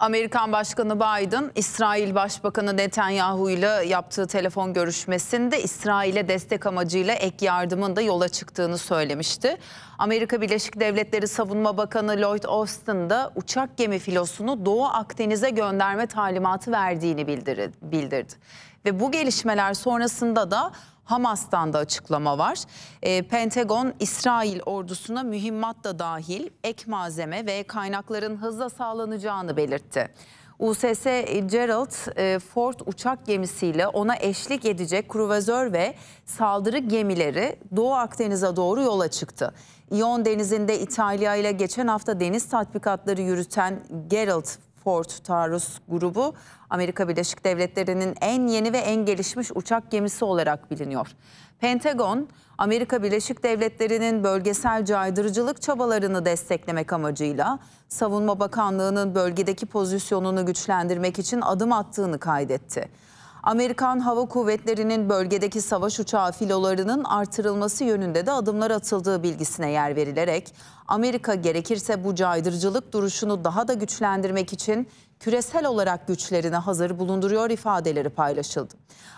Amerikan Başkanı Biden, İsrail Başbakanı Netanyahu ile yaptığı telefon görüşmesinde İsrail'e destek amacıyla ek yardımın da yola çıktığını söylemişti. Amerika Birleşik Devletleri Savunma Bakanı Lloyd Austin da uçak gemi filosunu Doğu Akdeniz'e gönderme talimatı verdiğini bildirdi. Ve bu gelişmeler sonrasında da Hamas'tan da açıklama var. E, Pentagon, İsrail ordusuna mühimmat da dahil ek malzeme ve kaynakların hızla sağlanacağını belirtti. USS Gerald e, Ford uçak gemisiyle ona eşlik edecek kruvazör ve saldırı gemileri Doğu Akdeniz'e doğru yola çıktı. İyon Denizi'nde İtalya ile geçen hafta deniz tatbikatları yürüten Gerald Ford Taurus grubu Amerika Birleşik Devletleri'nin en yeni ve en gelişmiş uçak gemisi olarak biliniyor. Pentagon, Amerika Birleşik Devletleri'nin bölgesel caydırıcılık çabalarını desteklemek amacıyla Savunma Bakanlığı'nın bölgedeki pozisyonunu güçlendirmek için adım attığını kaydetti. Amerikan Hava Kuvvetleri'nin bölgedeki savaş uçağı filolarının artırılması yönünde de adımlar atıldığı bilgisine yer verilerek Amerika gerekirse bu caydırıcılık duruşunu daha da güçlendirmek için küresel olarak güçlerine hazır bulunduruyor ifadeleri paylaşıldı.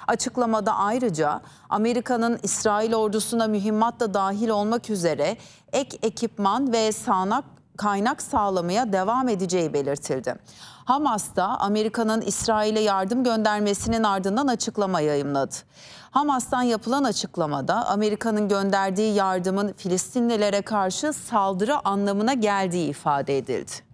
Açıklamada ayrıca Amerika'nın İsrail ordusuna mühimmat da dahil olmak üzere ek ekipman ve sağanak kaynak sağlamaya devam edeceği belirtildi. Hamas da Amerika'nın İsrail'e yardım göndermesinin ardından açıklama yayımladı. Hamas'tan yapılan açıklamada Amerika'nın gönderdiği yardımın Filistinlilere karşı saldırı anlamına geldiği ifade edildi.